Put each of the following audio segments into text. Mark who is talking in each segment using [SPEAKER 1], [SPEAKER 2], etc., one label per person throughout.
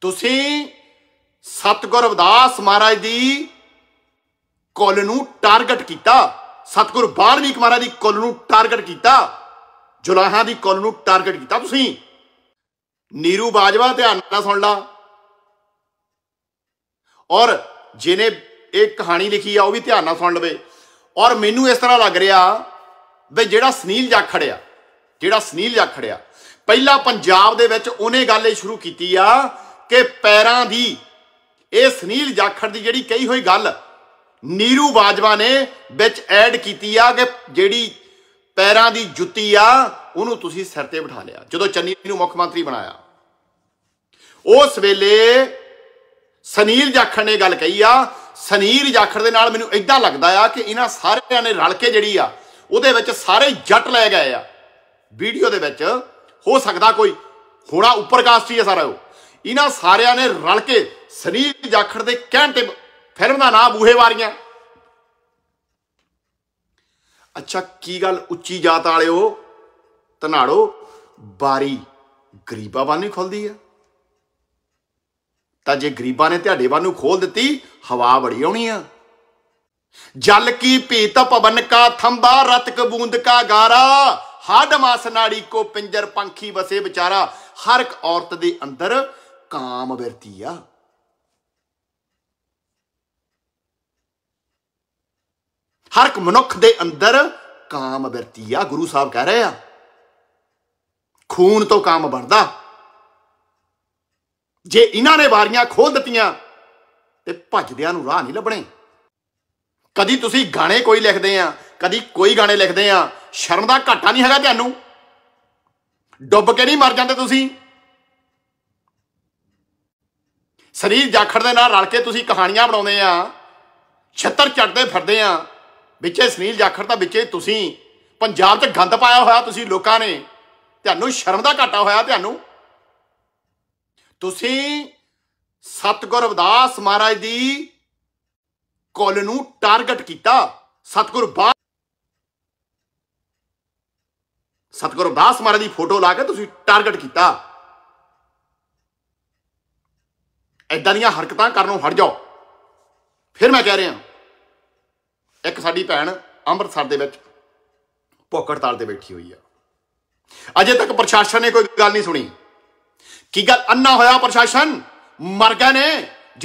[SPEAKER 1] ਤੁਸੀਂ ਸਤਗੁਰ ਅਵਦਾਸ ਮਹਾਰਾਜ ਦੀ ਕੁੱਲ ਨੂੰ ਟਾਰਗੇਟ ਕੀਤਾ ਸਤਗੁਰ 12ਵੀਂ ਮਹਾਰਾਜ ਦੀ ਕੁੱਲ ਨੂੰ ਟਾਰਗੇਟ ਕੀਤਾ ਜੁਲਾਹਾਂ ਦੀ ਕੁੱਲ ਨੂੰ ਟਾਰਗੇਟ ਕੀਤਾ ਤੁਸੀਂ ਨੀਰੂ ਬਾਜਵਾ ਧਿਆਨ ਨਾਲ ਸੁਣ ਲਾ ਔਰ ਜਿਹਨੇ ਇਹ ਕਹਾਣੀ ਲਿਖੀ ਆ ਉਹ ਵੀ ਧਿਆਨ ਨਾਲ ਸੁਣ ਲਵੇ ਔਰ ਮੈਨੂੰ ਇਸ ਤਰ੍ਹਾਂ ਲੱਗ ਰਿਹਾ ਵੀ ਜਿਹੜਾ ਸੁਨੀਲ ਖੜਿਆ ਜਿਹੜਾ ਸੁਨੀਲ ਖੜਿਆ ਪਹਿਲਾ ਪੰਜਾਬ ਦੇ ਵਿੱਚ ਉਹਨੇ ਗੱਲ ਇਹ ਸ਼ੁਰੂ ਕੀਤੀ ਆ ਕਿ ਪੈਰਾਂ ਦੀ ਇਹ ਸੁਨੀਲ ਜਾਖੜ ਦੀ ਜਿਹੜੀ ਕਹੀ ਹੋਈ ਗੱਲ ਨੀਰੂ ਬਾਜਵਾ ਨੇ ਵਿੱਚ ਐਡ ਕੀਤੀ ਆ ਕਿ ਜਿਹੜੀ ਪੈਰਾਂ ਦੀ ਜੁੱਤੀ ਆ ਉਹਨੂੰ ਤੁਸੀਂ ਸਿਰ ਤੇ ਬਿਠਾ ਲਿਆ ਜਦੋਂ ਚੰਨੀ ਨੂੰ ਮੁੱਖ ਮੰਤਰੀ ਬਣਾਇਆ ਉਸ ਵੇਲੇ ਸੁਨੀਲ ਜਾਖੜ ਨੇ ਗੱਲ ਕਹੀ ਆ ਸੁਨੀਲ ਜਾਖੜ ਦੇ ਨਾਲ ਮੈਨੂੰ ਇਦਾਂ ਲੱਗਦਾ ਆ ਕਿ ਇਹਨਾਂ ਸਾਰਿਆਂ ਨੇ ਰਲ ਕੇ ਜਿਹੜੀ ਆ ਉਹਦੇ ਵਿੱਚ ਸਾਰੇ ਜੱਟ ਲੈ ਗਏ ਆ ਵੀਡੀਓ ਦੇ ਵਿੱਚ ਹੋ ਸਕਦਾ ਕੋਈ ਹੋਣਾ ਉੱਪਰ ਕਾਸਟ ਹੀ ਆ ਸਾਰਾ ਉਹ ਇਹਨਾਂ ਸਾਰਿਆਂ ਨੇ ਰਲ ਕੇ ਸਨੀਲ ਜਾਖੜ ਦੇ ਕਹਿਣ ਤੇ ਫਿਲਮ ਦਾ ਨਾਮ ਬੂਹੇ ਵਾਰੀਆਂ ਅੱਛਾ ਕੀ ਗੱਲ ਉੱਚੀ ਜਾਤ ਵਾਲਿਓ ਧਨਾੜੋ ਬਾਰੀ ਗਰੀਬਾਂ ਵੱਲ ਨਹੀਂ ਖੁੱਲਦੀ ਆ ਤਾਂ ਜੇ ਗਰੀਬਾਂ ਨੇ ਤੁਹਾਡੇ ਵੱਲ ਨੂੰ ਖੋਲ ਦਿੱਤੀ ਹਵਾ ਬੜੀ ਆਉਣੀ ਆ ਜਲ ਕੀ ਭੀਤ ਪਵਨ ਕਾ ਥੰਬਾ ਰਤਕ ਬੂੰਦ ਕਾ ਗਾਰਾ ਹਾਡ ਮਾਸ ਨਾੜੀ ਕੋ ਪਿੰਜਰ ਪੰਖੀ ਵਸੇ ਵਿਚਾਰਾ ਹਰ ਇੱਕ ਔਰਤ ਦੇ ਅੰਦਰ ਵਰਤੀ ਆ ਹਰ ਇੱਕ ਮਨੁੱਖ ਦੇ ਅੰਦਰ ਕਾਮ ਵਰਤੀਆ ਗੁਰੂ ਸਾਹਿਬ ਕਹਿ ਰਹੇ ਆ ਖੂਨ ਤੋਂ ਕਾਮ ਵਰਦਾ ਜੇ ਇਹਨਾਂ ਨੇ ਵਾਰੀਆਂ ਖੋਲ ਦਿੱਤੀਆਂ ਤੇ ਭੱਜਦਿਆਂ ਨੂੰ ਰਾਹ ਨਹੀਂ ਲੱਭਣੇ ਕਦੀ ਤੁਸੀਂ ਗਾਣੇ ਕੋਈ ਲਿਖਦੇ ਆ ਕਦੀ ਕੋਈ ਗਾਣੇ ਲਿਖਦੇ ਆ ਸ਼ਰਮ ਦਾ ਘਾਟਾ ਨਹੀਂ ਹੈਗਾ ਤੁਹਾਨੂੰ ਡੁੱਬ ਕੇ ਨਹੀਂ ਮਰ ਜਾਂਦੇ ਤੁਸੀਂ ਸਰੀਰ ਜਾਖੜ ਦੇ ਨਾਲ ਰਲ ਕੇ ਤੁਸੀਂ ਕਹਾਣੀਆਂ ਬਣਾਉਂਦੇ ਆ ਛੱਤਰ ਚੜਦੇ ਫਿਰਦੇ ਆ ਵਿੱਚੇ ਸੁਨੀਲ ਜਾਖੜ ਤਾਂ ਵਿੱਚੇ ਤੁਸੀਂ ਪੰਜਾਬ 'ਚ ਗੰਦ ਪਾਇਆ ਹੋਇਆ ਤੁਸੀਂ ਲੋਕਾਂ ਨੇ ਤੁਹਾਨੂੰ ਸ਼ਰਮ ਦਾ ਘਾਟਾ ਹੋਇਆ ਤੁਹਾਨੂੰ ਤੁਸੀਂ ਸਤਗੁਰ ਅਵਦਾਸ ਮਹਾਰਾਜ ਦੀ ਕੁੱਲ ਨੂੰ ਟਾਰਗੇਟ ਕੀਤਾ ਸਤਗੁਰ ਬਾ ਸਤਗੁਰ ਅਵਦਾਸ ਮਹਾਰਾਜ ਦੀ ਫੋਟੋ ਲਾ ਕੇ ਤੁਸੀਂ ਟਾਰਗੇਟ ਕੀਤਾ ਐਦਾਂ ਦੀਆਂ ਹਰਕਤਾਂ ਕਰਨੋਂ ਹਟ ਜਾਓ ਫਿਰ ਮੈਂ ਕਹਿ ਰਿਹਾ ਇੱਕ ਸਾਡੀ ਭੈਣ ਅੰਮ੍ਰਿਤਸਰ ਦੇ ਵਿੱਚ ਤਾਲ ਤੇ ਬੈਠੀ ਹੋਈ ਆ ਅਜੇ ਤੱਕ ਪ੍ਰਸ਼ਾਸਨ ਨੇ ਕੋਈ ਗੱਲ ਨਹੀਂ ਸੁਣੀ ਕੀ ਗੱਲ ਅੰਨਾ ਹੋਇਆ ਪ੍ਰਸ਼ਾਸਨ ਮਰ ਗਏ ਨੇ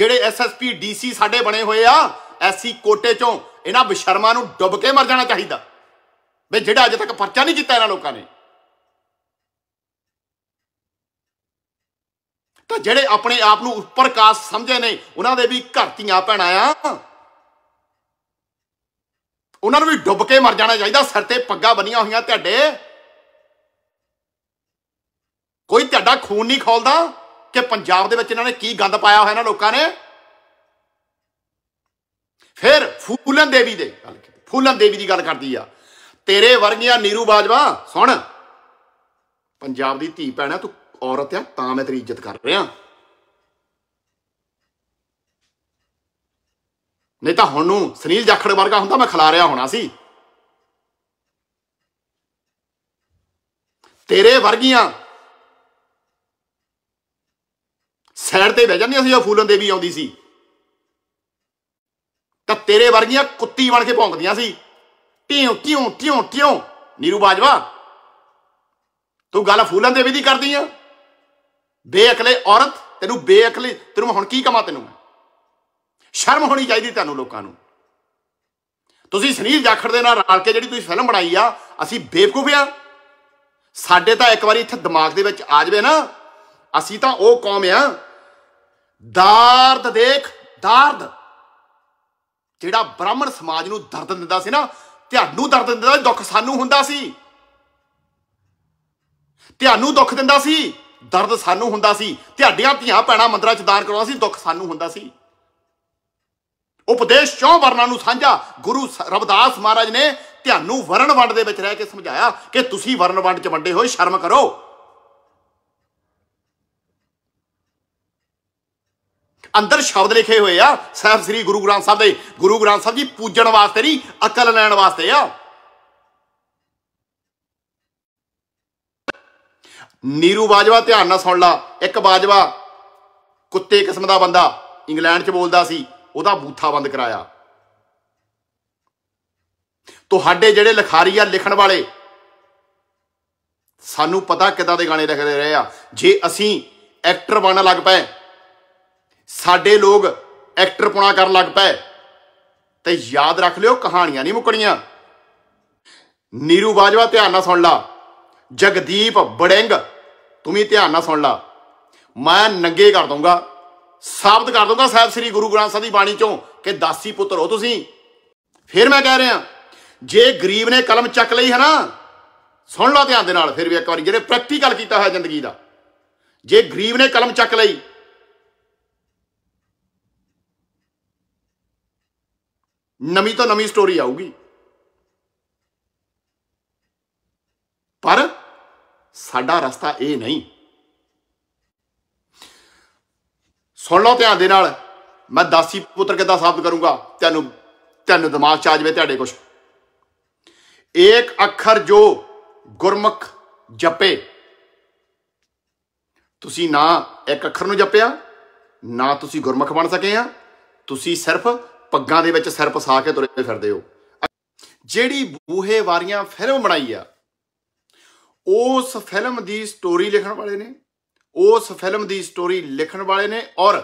[SPEAKER 1] ਜਿਹੜੇ ਐਸਐਸਪੀ ਡੀਸੀ ਸਾਡੇ ਬਣੇ ਹੋਏ ਆ ਐਸੀ ਕੋਟੇ ਚੋਂ ਇਹਨਾਂ ਬਸ਼ਰਮਾਂ ਨੂੰ ਡੁੱਬ ਕੇ ਮਰ ਜਾਣਾ ਚਾਹੀਦਾ ਵੇ ਜਿਹੜਾ ਅਜੇ ਤੱਕ ਪਰਚਾ ਨਹੀਂ ਕੀਤਾ ਇਹਨਾਂ ਲੋਕਾਂ ਨੇ ਤਾਂ ਜਿਹੜੇ ਆਪਣੇ ਆਪ ਨੂੰ ਉੱਪਰ ਕਾਸ ਸਮਝੇ ਨੇ ਉਹਨਾਂ ਦੇ ਵੀ ਘਰ ਧੀਆਂ ਆ ਉਹਨਾਂ ਨੂੰ ਵੀ ਡੁੱਬ ਕੇ ਮਰ ਜਾਣਾ ਚਾਹੀਦਾ ਸਿਰ ਤੇ ਪੱਗਾਂ ਬੰਨੀਆਂ ਹੋਈਆਂ ਤੁਹਾਡੇ ਕੋਈ ਤੁਹਾਡਾ ਖੂਨ ਨਹੀਂ ਖੋਲਦਾ ਕਿ ਪੰਜਾਬ ਦੇ ਵਿੱਚ ਇਹਨਾਂ ਨੇ ਕੀ ਗੰਦ ਪਾਇਆ ਹੋਇਆ ਹੈ ਨਾ ਲੋਕਾਂ ਨੇ ਫਿਰ ਫੂਲਨ ਦੇਵੀ ਦੇ ਗੱਲ ਕੀਤੀ ਫੂਲਨ ਦੇਵੀ ਦੀ ਗੱਲ ਕਰਦੀ ਆ ਤੇਰੇ ਵਰਗੀਆਂ ਨੀਰੂ ਬਾਜਵਾ ਸੁਣ ਪੰਜਾਬ ਦੀ ਧੀ ਪੈਣਾ ਤੂੰ ਔਰਤ ਆ ਤਾਂ ਮੈਂ ਤੇਰੀ ਇੱਜ਼ਤ ਕਰ ਰਿਹਾ ਨਹੀਂ ਤਾਂ ਹੁਣ ਨੂੰ ਸੁਨੀਲ ਜਾਖੜ ਵਰਗਾ ਹੁੰਦਾ ਮੈਂ ਖਿਲਾ ਰਿਹਾ ਹੋਣਾ ਸੀ ਤੇਰੇ ਵਰਗੀਆਂ ਸਾਈਡ ਤੇ ਬਹਿ ਜਾਂਦੀਆਂ ਸੀ ਜੋ ਫੂਲਨ ਦੇਵੀ ਆਉਂਦੀ ਸੀ ਤਾਂ ਤੇਰੇ ਵਰਗੀਆਂ ਕੁੱਤੀ ਬਣ ਕੇ ਭੌਂਕਦੀਆਂ ਸੀ ਟਿਉ ਟਿਉ ਟਿਉ ਟਿਉ ਨੀਰੂ ਬਾਜਵਾ ਤੂੰ ਗੱਲ ਫੂਲਨ ਦੇਵੀ ਦੀ ਕਰਦੀ ਆ ਬੇਅਕਲੇ ਔਰਤ ਤੈਨੂੰ ਬੇਅਕਲੇ ਤੈਨੂੰ ਹੁਣ ਕੀ ਕਮਾ ਤੈਨੂੰ ਸ਼ਰਮ ਹੋਣੀ ਚਾਹੀਦੀ ਤੁਹਾਨੂੰ ਲੋਕਾਂ ਨੂੰ ਤੁਸੀਂ ਸੁਨੀਲ ਜਾਖੜ ਦੇ ਨਾਲ ਰਲ ਕੇ ਜਿਹੜੀ ਤੁਸੀਂ ਫਿਲਮ ਬਣਾਈ ਆ ਅਸੀਂ ਬੇਵਕੂਫ ਆ ਸਾਡੇ ਤਾਂ ਇੱਕ ਵਾਰੀ ਇੱਥੇ ਦਿਮਾਗ ਦੇ ਵਿੱਚ ਆ ਜਵੇ ਨਾ ਅਸੀਂ ਤਾਂ ਉਹ ਕੌਮ ਆ ਦਰਦ ਦੇਖ ਦਰਦ ਜਿਹੜਾ ਬ੍ਰਾਹਮਣ ਸਮਾਜ ਨੂੰ ਦਰਦ ਦਿੰਦਾ ਸੀ ਨਾ ਤੁਹਾਨੂੰ ਦਰਦ ਦਿੰਦਾ ਦੁੱਖ ਸਾਨੂੰ ਹੁੰਦਾ ਸੀ ਤੁਹਾਨੂੰ ਦੁੱਖ ਦਿੰਦਾ ਸੀ ਦਰਦ ਸਾਨੂੰ ਹੁੰਦਾ ਸੀ ਤੁਹਾਡੀਆਂ ਧੀਆਂ ਪੈਣਾ ਮੰਦਰਾਂ 'ਚ ਦਾਨ ਕਰਾਉਂਦਾ ਸੀ ਦੁੱਖ ਸਾਨੂੰ ਹੁੰਦਾ ਸੀ ਉਪਦੇਸ਼ ਚੋਂ ਵਰਨਾਂ ਨੂੰ ਸਾਂਝਾ ਗੁਰੂ ਰਵਿਦਾਸ ਮਹਾਰਾਜ ਨੇ ਤੁਹਾਨੂੰ ਵਰਣ ਵੰਡ ਦੇ ਵਿੱਚ ਰਹਿ ਕੇ ਸਮਝਾਇਆ ਕਿ ਤੁਸੀਂ ਵਰਣ ਵੰਡ 'ਚ ਵੰਡੇ ਹੋਏ ਸ਼ਰਮ ਕਰੋ ਅੰਦਰ ਸ਼ਬਦ ਲਿਖੇ ਹੋਏ ਆ ਸਾਹਿਬ ਸ੍ਰੀ ਗੁਰੂ ਗ੍ਰੰਥ ਸਾਹਿਬ ਦੇ ਗੁਰੂ ਗ੍ਰੰਥ ਸਾਹਿਬ ਜੀ ਪੂਜਣ ਵਾਸਤੇ ਨਹੀਂ ਅਕਲ ਲੈਣ ਵਾਸਤੇ ਆ ਨੀਰੂ ਬਾਜਵਾ ਧਿਆਨ ਨਾਲ ਸੁਣ ਲਾ ਇੱਕ ਬਾਜਵਾ ਕੁੱਤੇ ਕਿਸਮ ਦਾ ਬੰਦਾ ਇੰਗਲੈਂਡ 'ਚ ਬੋਲਦਾ ਸੀ ਉਹਦਾ ਬੂਥਾ ਬੰਦ ਕਰਾਇਆ ਤੁਹਾਡੇ ਜਿਹੜੇ ਲਿਖਾਰੀ ਆ ਲਿਖਣ ਵਾਲੇ ਸਾਨੂੰ ਪਤਾ ਕਿਦਾਂ ਦੇ ਗਾਣੇ ਲਿਖਦੇ ਰਹੇ ਆ ਜੇ ਅਸੀਂ ਐਕਟਰ ਬਣਨ ਲੱਗ ਪਏ ਸਾਡੇ ਲੋਕ ਐਕਟਰ ਪੁਣਾ ਕਰਨ ਲੱਗ ਪਏ ਤੇ ਯਾਦ ਰੱਖ ਲਿਓ ਕਹਾਣੀਆਂ ਨਹੀਂ ਮੁੱਕਣੀਆਂ ਨੀਰੂ ਬਾਜਵਾ ਧਿਆਨ ਨਾਲ ਸੁਣ ਲਾ ਜਗਦੀਪ ਬੜਿੰਗ ਤੂੰ ਵੀ ਧਿਆਨ ਨਾਲ ਸੁਣ ਲਾ ਮੈਂ ਨੰਗੇ ਕਰ ਦਊਂਗਾ ਸਾਬਤ ਕਰ ਦਊਂਗਾ ਸਾਹਿਬ ਸ੍ਰੀ ਗੁਰੂ ਗ੍ਰੰਥ ਸਾਹਿਬ ਦੀ ਬਾਣੀ ਚੋਂ ਕਿ ਦਾਸੀ ਪੁੱਤਰ ਹੋ ਤੁਸੀਂ ਫਿਰ ਮੈਂ ਕਹਿ ਰਿਹਾ ਜੇ ਗਰੀਬ ਨੇ ਕਲਮ ਚੱਕ ਲਈ ਹੈ ਨਾ ਸੁਣ ਲਓ ਧਿਆਨ ਦੇ ਨਾਲ ਫਿਰ ਵੀ ਇੱਕ ਵਾਰੀ ਜਿਹੜੇ ਪ੍ਰੈਕਟੀਕਲ ਕੀਤਾ ਹੋਇਆ ਜ਼ਿੰਦਗੀ ਦਾ ਜੇ ਗਰੀਬ ਨੇ ਕਲਮ ਚੱਕ ਲਈ ਨਵੀਂ ਤੋਂ ਨਵੀਂ ਸਟੋਰੀ ਆਊਗੀ ਪਰ ਸਾਡਾ ਰਸਤਾ ਇਹ ਨਹੀਂ ਸੁਣ ਲਓ ਧਿਆਨ ਦੇ ਨਾਲ ਮੈਂ ਦਾਸੀ ਪੁੱਤਰ ਕਿਦਾਂ ਸਾਬਤ ਕਰੂੰਗਾ ਤੈਨੂੰ ਤੈਨੂੰ ਦਿਮਾਗ 'ਚ ਆ ਜਾਵੇ ਤੁਹਾਡੇ ਕੁਝ ਇੱਕ ਅੱਖਰ ਜੋ ਗੁਰਮੁਖ ਜਪੇ ਤੁਸੀਂ ਨਾ ਇੱਕ ਅੱਖਰ ਨੂੰ ਜਪਿਆ ਨਾ ਤੁਸੀਂ ਗੁਰਮੁਖ ਬਣ ਸਕੇ ਆ ਤੁਸੀਂ ਸਿਰਫ ਪੱਗਾਂ ਦੇ ਵਿੱਚ ਸਿਰ ਪਸਾ ਕੇ ਤੁਰੇ ਫਿਰਦੇ ਹੋ ਜਿਹੜੀ ਬੂਹੇ ਵਾਰੀਆਂ ਫਿਰਮ ਬਣਾਈ ਆ ਉਸ ਫਿਲਮ ਦੀ ਸਟੋਰੀ ਲਿਖਣ ਵਾਲੇ ਨੇ ਉਸ ਫਿਲਮ ਦੀ ਸਟੋਰੀ ਲਿਖਣ ਵਾਲੇ ਨੇ ਔਰ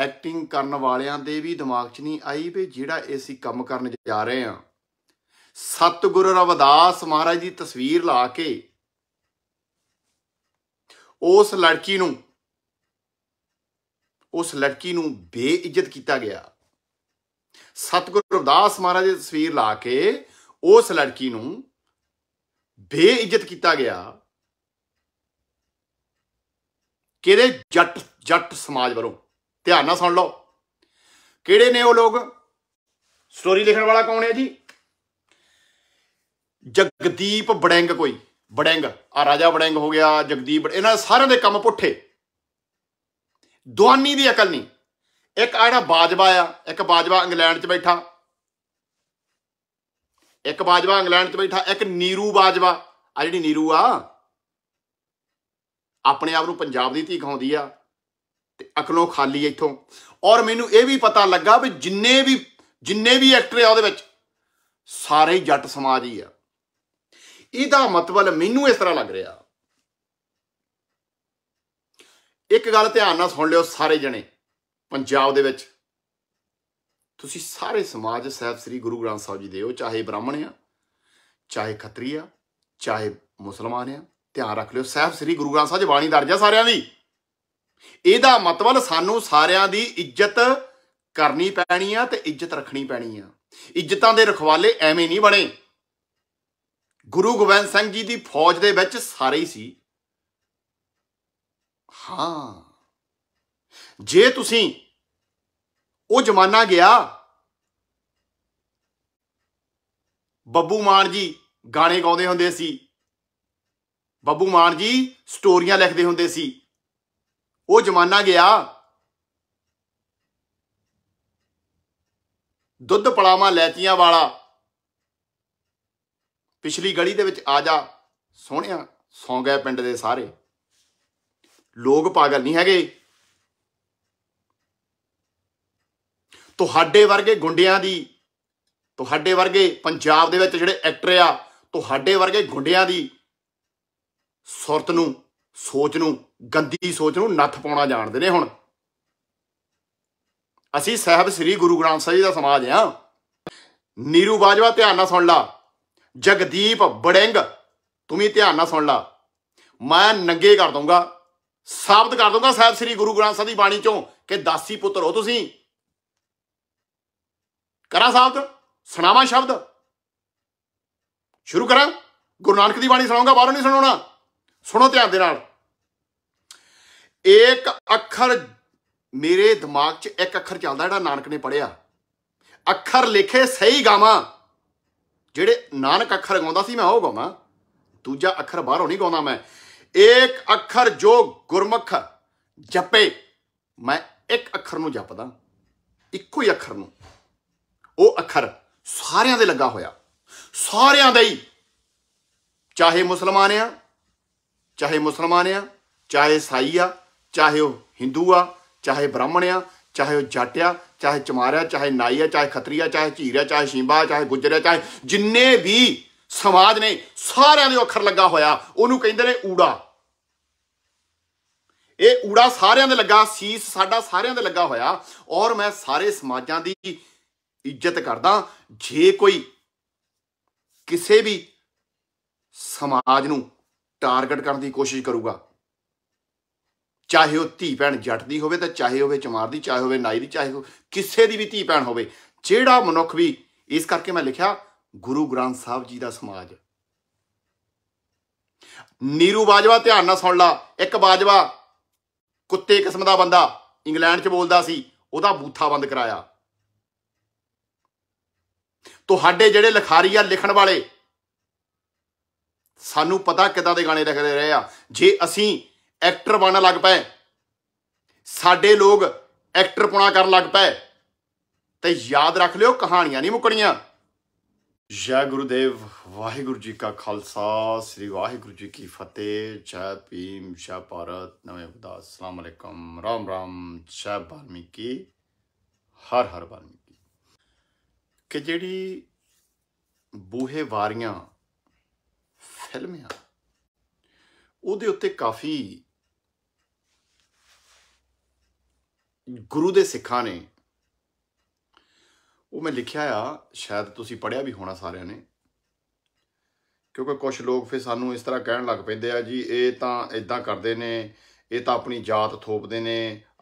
[SPEAKER 1] ਐਕਟਿੰਗ ਕਰਨ ਵਾਲਿਆਂ ਦੇ ਵੀ ਦਿਮਾਗ 'ਚ ਨਹੀਂ ਆਈ ਵੀ ਜਿਹੜਾ ਅਸੀਂ ਕੰਮ ਕਰਨ ਜਾ ਰਹੇ ਆ ਸਤਿਗੁਰੂ ਰਵਿਦਾਸ ਮਹਾਰਾਜ ਦੀ ਤਸਵੀਰ ਲਾ ਕੇ ਉਸ ਲੜਕੀ ਨੂੰ ਉਸ ਲੜਕੀ ਨੂੰ ਬੇਇੱਜ਼ਤ ਕੀਤਾ ਗਿਆ ਸਤਿਗੁਰੂ ਰਵਿਦਾਸ ਮਹਾਰਾਜ ਦੀ ਤਸਵੀਰ ਲਾ ਕੇ ਉਸ ਲੜਕੀ ਨੂੰ ਬੇਇੱਜ਼ਤ ਕੀਤਾ ਗਿਆ ਕਿਹੜੇ ਜੱਟ ਜੱਟ ਸਮਾਜ ਵੱਲੋਂ ਧਿਆਨ ਨਾਲ ਸੁਣ ਲਓ ਕਿਹੜੇ ਨੇ ਉਹ ਲੋਕ ਸਟੋਰੀ ਲਿਖਣ ਵਾਲਾ ਕੌਣ ਹੈ ਜੀ ਜਗਦੀਪ ਬੜੈਂਗ ਕੋਈ ਬੜੈਂਗ ਆ ਰਾਜਾ ਬੜੈਂਗ ਹੋ ਗਿਆ ਜਗਦੀਪ ਇਹਨਾਂ ਸਾਰਿਆਂ ਦੇ ਕੰਮ ਪੁੱਠੇ ਦੁਆਨੀ ਦੀ ਅਕਲ ਨਹੀਂ ਇੱਕ ਆੜਾ ਬਾਜਵਾ ਆ ਇੱਕ ਬਾਜਵਾ ਇੰਗਲੈਂਡ 'ਚ ਬੈਠਾ ਇੱਕ ਬਾਜਵਾ ਇੰਗਲੈਂਡ 'ਚ ਬੈਠਾ ਇੱਕ ਨੀਰੂ ਬਾਜਵਾ ਆ ਜਿਹੜੀ ਨੀਰੂ ਆ ਆਪਣੇ ਆਪ ਨੂੰ ਪੰਜਾਬ ਦੀ ਧੀ ਖਾਉਂਦੀ ਆ ਤੇ ਅਕਲੋਂ ਖਾਲੀ ਇੱਥੋਂ ਔਰ ਮੈਨੂੰ ਇਹ ਵੀ ਪਤਾ ਲੱਗਾ ਵੀ ਜਿੰਨੇ ਵੀ ਜਿੰਨੇ ਵੀ ਐਕਟਰ ਆ ਉਹਦੇ ਵਿੱਚ ਸਾਰੇ ਜੱਟ ਸਮਾਜ ਹੀ ਆ ਇਹਦਾ ਮਤਲਬ ਮੈਨੂੰ ਇਸ ਤਰ੍ਹਾਂ ਲੱਗ ਰਿਹਾ ਇੱਕ ਗੱਲ ਧਿਆਨ ਨਾਲ ਸੁਣ ਲਿਓ ਸਾਰੇ ਜਣੇ ਪੰਜਾਬ ਦੇ ਵਿੱਚ ਤੁਸੀਂ ਸਾਰੇ ਸਮਾਜ ਸਹਿਬ ਸ੍ਰੀ ਗੁਰੂ ਗ੍ਰੰਥ ਸਾਹਿਬ ਜੀ ਦੇ ਹੋ ਚਾਹੇ ਬ੍ਰਾਹਮਣ ਆ ਚਾਹੇ ਖੱਤਰੀ ਆ ਚਾਹੇ ਮੁਸਲਮਾਨ ਆ ਧਿਆਨ ਰੱਖ ਲਿਓ ਸਹਿਬ ਸ੍ਰੀ ਗੁਰੂ ਗ੍ਰੰਥ ਸਾਹਿਬ ਦੀ ਬਾਣੀ ਦਰਜ ਆ ਸਾਰਿਆਂ ਦੀ ਇਹਦਾ ਮਤਲਬ ਸਾਨੂੰ ਸਾਰਿਆਂ ਦੀ ਇੱਜ਼ਤ ਕਰਨੀ ਪੈਣੀ ਆ ਤੇ ਇੱਜ਼ਤ ਰੱਖਣੀ ਪੈਣੀ ਆ ਇੱਜ਼ਤਾਂ ਦੇ ਰਖਵਾਲੇ ਐਵੇਂ ਨਹੀਂ ਬਣੇ ਗੁਰੂ ਗੋਬਿੰਦ ਸਿੰਘ ਜੀ ਦੀ ਫੌਜ ਦੇ ਵਿੱਚ ਸਾਰੇ ਹੀ ਸੀ ਹਾਂ ਜੇ ਤੁਸੀਂ ਉਹ ਜ਼ਮਾਨਾ ਗਿਆ ਬੱਬੂ ਮਾਨ ਜੀ ਗਾਣੇ ਗਾਉਂਦੇ ਹੁੰਦੇ ਸੀ ਬੱਬੂ ਮਾਨ ਜੀ ਸਟੋਰੀਆਂ ਲਿਖਦੇ ਹੁੰਦੇ ਸੀ ਉਹ ਜ਼ਮਾਨਾ ਗਿਆ ਦੁੱਧ ਪਲਾਵਾ ਲੈਤੀਆਂ ਵਾਲਾ ਪਿਛਲੀ ਗਲੀ ਦੇ ਵਿੱਚ ਆ ਜਾ ਸੋਹਣਿਆ ਸੌਂ ਗਏ ਪਿੰਡ ਦੇ ਸਾਰੇ ਲੋਕ ਪਾਗਲ ਨਹੀਂ ਹੈਗੇ ਤੁਹਾਡੇ ਵਰਗੇ ਗੁੰਡਿਆਂ ਦੀ ਤੁਹਾਡੇ ਵਰਗੇ ਪੰਜਾਬ ਦੇ ਵਿੱਚ ਜਿਹੜੇ ਐਕਟਰ ਆ ਤੁਹਾਡੇ ਵਰਗੇ ਗੁੰਡਿਆਂ ਦੀ ਸੁਰਤ ਨੂੰ ਸੋਚ ਨੂੰ ਗੰਦੀ ਸੋਚ ਨੂੰ ਨੱਥ ਪਾਉਣਾ ਜਾਣਦੇ ਨੇ ਹੁਣ ਅਸੀਂ ਸਹਿਬ ਸ੍ਰੀ ਗੁਰੂ ਗ੍ਰੰਥ ਸਾਹਿਬ ਜੀ ਦਾ ਸਮਾਜ ਆ ਨੀਰੂ ਬਾਜਵਾ ਧਿਆਨ ਨਾਲ ਸੁਣ ਲਾ ਜਗਦੀਪ ਬੜਿੰਗ ਤੂੰ ਵੀ ਧਿਆਨ ਨਾਲ ਸੁਣ ਲਾ ਮੈਂ ਨੰਗੇ ਕਰ ਦਊਗਾ ਸਾਬਤ ਕਰ ਦਊਗਾ ਸਹਿਬ ਸ੍ਰੀ ਗੁਰੂ ਗ੍ਰੰਥ ਸਾਹਿਬ ਦੀ ਬਾਣੀ ਚੋਂ ਕਿ ਦਾਸੀ ਪੁੱਤਰ ਹੋ ਤੁਸੀਂ ਕਰਾਂ ਸਾਬਦ ਸੁਣਾਵਾ ਸ਼ਬਦ ਸ਼ੁਰੂ ਕਰਾਂ ਗੁਰੂ ਨਾਨਕ ਦੀ ਬਾਣੀ ਸੁਣਾਉਂਗਾ ਬਾਹਰੋਂ ਨਹੀਂ ਸੁਣਾਉਣਾ ਸੁਣੋ ਧਿਆਨ ਦੇ ਨਾਲ ਇੱਕ ਅੱਖਰ ਮੇਰੇ ਦਿਮਾਗ 'ਚ ਇੱਕ ਅੱਖਰ ਚੱਲਦਾ ਜਿਹੜਾ ਨਾਨਕ ਨੇ ਪੜਿਆ ਅੱਖਰ ਲਿਖੇ ਸਹੀ ਗਾਵਾਂ ਜਿਹੜੇ ਨਾਨਕ ਅੱਖਰ ਗਾਉਂਦਾ ਸੀ ਮੈਂ ਉਹ ਗਾਵਾਂ ਦੂਜਾ ਅੱਖਰ ਬਾਹਰੋਂ ਨਹੀਂ ਗਾਉਂਦਾ ਮੈਂ ਇੱਕ ਅੱਖਰ ਜੋ ਗੁਰਮੁਖ ਜਪੇ ਮੈਂ ਇੱਕ ਅੱਖਰ ਨੂੰ ਜਪਦਾ ਇੱਕੋ ਹੀ ਅੱਖਰ ਨੂੰ ਉਹ ਅੱਖਰ ਸਾਰਿਆਂ ਦੇ ਲੱਗਾ ਹੋਇਆ ਸਾਰਿਆਂ ਦਾ ਹੀ ਚਾਹੇ ਮੁਸਲਮਾਨ ਆ ਚਾਹੇ ਮੁਸਲਮਾਨ ਆ ਚਾਹੇ ਸਾਈ ਆ ਚਾਹੇ ਉਹ ਹਿੰਦੂ ਆ ਚਾਹੇ ਬ੍ਰਾਹਮਣ ਆ ਚਾਹੇ ਉਹ ਜੱਟ ਆ ਚਾਹੇ ਆ ਚਾਹੇ ਨਾਈ ਆ ਚਾਹੇ ਖੱਤਰੀਆ ਚਾਹੇ ਆ ਚਾਹੇ ਸ਼ਿੰਬਾ ਚਾਹੇ ਆ ਚਾਹੇ ਜਿੰਨੇ ਵੀ ਸਮਾਜ ਨੇ ਸਾਰਿਆਂ ਦੇ ਅੱਖਰ ਲੱਗਾ ਹੋਇਆ ਉਹਨੂੰ ਕਹਿੰਦੇ ਨੇ ਊੜਾ ਇਹ ਊੜਾ ਸਾਰਿਆਂ ਦੇ ਲੱਗਾ ਸੀਸ ਸਾਡਾ ਸਾਰਿਆਂ ਦੇ ਲੱਗਾ ਹੋਇਆ ਔਰ ਮੈਂ ਸਾਰੇ ਸਮਾਜਾਂ ਦੀ ਇੱਜ਼ਤ ਕਰਦਾ ਜੇ ਕੋਈ ਕਿਸੇ ਵੀ ਸਮਾਜ ਨੂੰ ਟਾਰਗੇਟ ਕਰਨ ਦੀ ਕੋਸ਼ਿਸ਼ ਕਰੂਗਾ ਚਾਹੇ ਉਹ ਧੀ ਭੈਣ ਜੱਟ ਦੀ ਹੋਵੇ ਤਾਂ ਚਾਹੇ ਹੋਵੇ ਚਮਾਰ ਦੀ ਚਾਹੇ ਹੋਵੇ ਨਾਈ ਦੀ ਚਾਹੇ ਕਿਸੇ ਦੀ ਵੀ ਧੀ ਭੈਣ ਹੋਵੇ ਜਿਹੜਾ ਮਨੁੱਖ ਵੀ ਇਸ ਕਰਕੇ ਮੈਂ ਲਿਖਿਆ ਗੁਰੂ ਗ੍ਰੰਥ ਸਾਹਿਬ ਜੀ ਦਾ ਸਮਾਜ ਨੀਰੂ ਬਾਜਵਾ ਧਿਆਨ ਨਾਲ ਸੁਣ ਲਾ ਇੱਕ ਬਾਜਵਾ ਕੁੱਤੇ ਕਿਸਮ ਦਾ ਬੰਦਾ ਇੰਗਲੈਂਡ 'ਚ ਬੋਲਦਾ ਸੀ ਉਹਦਾ ਬੂਥਾ ਬੰਦ ਕਰਾਇਆ ਤੁਹਾਡੇ ਜਿਹੜੇ ਲਿਖਾਰੀ ਆ ਲਿਖਣ ਵਾਲੇ ਸਾਨੂੰ ਪਤਾ ਕਿਦਾਂ ਦੇ ਗਾਣੇ ਲਿਖਦੇ ਰਹੇ ਆ ਜੇ ਅਸੀਂ ਐਕਟਰ ਬਣਨ ਲੱਗ ਪਏ ਸਾਡੇ ਲੋਕ ਐਕਟਰ ਪੁਣਾ ਕਰਨ ਲੱਗ ਪਏ ਤੇ ਯਾਦ ਰੱਖ ਲਿਓ ਕਹਾਣੀਆਂ ਨਹੀਂ ਮੁੱਕਣੀਆਂ ਜੈ ਗੁਰੂਦੇਵ ਵਾਹਿਗੁਰੂ ਜੀ ਕਾ ਖਾਲਸਾ ਸ੍ਰੀ ਵਾਹਿਗੁਰੂ ਜੀ ਕੀ ਫਤਿਹ ਜੈ ਭੀਮ ਜੈ ਭਾਰਤ ਨਵੇਂ ਉਦਾਸ ਅਸਲਾਮ ਅਲੈਕਮ ਰਾਮ ਰਾਮ ਜੈ ਬਾਲਮੀਕੀ ਹਰ ਹਰ ਬਾਲਮੀਕੀ ਕਿ ਜਿਹੜੀ ਬੂਹੇ ਵਾਰੀਆਂ ਫਿਲਮ ਆ ਉਹਦੇ ਉੱਤੇ ਕਾਫੀ ਗੁਰੂ ਦੇ ਸਿੱਖਾਂ ਨੇ ਉਹ ਮੈਂ ਲਿਖਿਆ ਆ ਸ਼ਾਇਦ ਤੁਸੀਂ ਪੜਿਆ ਵੀ ਹੋਣਾ ਸਾਰਿਆਂ ਨੇ ਕਿਉਂਕਿ ਕੁਝ ਲੋਕ ਫਿਰ ਸਾਨੂੰ ਇਸ ਤਰ੍ਹਾਂ ਕਹਿਣ ਲੱਗ ਪੈਂਦੇ ਆ ਜੀ ਇਹ ਤਾਂ ਇਦਾਂ ਕਰਦੇ ਨੇ ਇਹ ਤਾਂ ਆਪਣੀ ਜਾਤ ਥੋਪਦੇ ਨੇ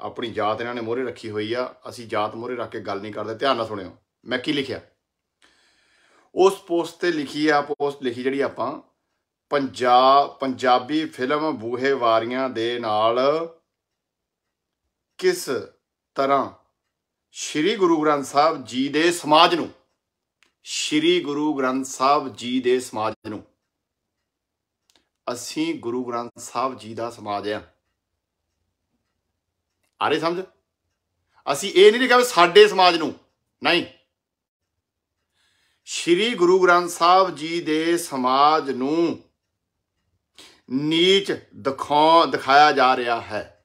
[SPEAKER 1] ਆਪਣੀ ਜਾਤ ਇਹਨਾਂ ਨੇ ਮੋਹਰੇ ਰੱਖੀ ਹੋਈ ਆ ਅਸੀਂ ਜਾਤ ਮੋਹਰੇ ਰੱਖ ਕੇ ਗੱਲ ਨਹੀਂ ਕਰਦੇ ਧਿਆਨ ਨਾਲ ਸੁਣਿਓ ਮੈਂ ਕੀ ਲਿਖਿਆ ਉਸ ਪੋਸਟ ਤੇ ਲਿਖੀ ਆ ਪੋਸਟ ਲਿਖੀ ਜਿਹੜੀ ਆਪਾਂ ਪੰਜਾਬ ਪੰਜਾਬੀ ਫਿਲਮ ਬੂਹੇ ਵਾਰੀਆਂ ਦੇ ਨਾਲ ਕਿਸ ਤਰ੍ਹਾਂ ਸ੍ਰੀ ਗੁਰੂ ਗ੍ਰੰਥ ਸਾਹਿਬ ਜੀ ਦੇ ਸਮਾਜ ਨੂੰ ਸ੍ਰੀ ਗੁਰੂ ਗ੍ਰੰਥ ਸਾਹਿਬ ਜੀ ਦੇ ਸਮਾਜ ਨੂੰ ਅਸੀਂ ਗੁਰੂ ਗ੍ਰੰਥ ਸਾਹਿਬ ਜੀ ਦਾ ਸਮਾਜ ਆ ਆਰੇ ਸਮਝ ਅਸੀਂ ਇਹ ਨਹੀਂ ਲਿਖਿਆ ਸਾਡੇ ਸਮਾਜ ਨੂੰ ਨਹੀਂ ਸ੍ਰੀ ਗੁਰੂ ਗ੍ਰੰਥ ਸਾਹਿਬ ਜੀ ਦੇ ਸਮਾਜ ਨੂੰ ਨੀਚ ਦਿਖਾਉ ਦਿਖਾਇਆ ਜਾ ਰਿਹਾ ਹੈ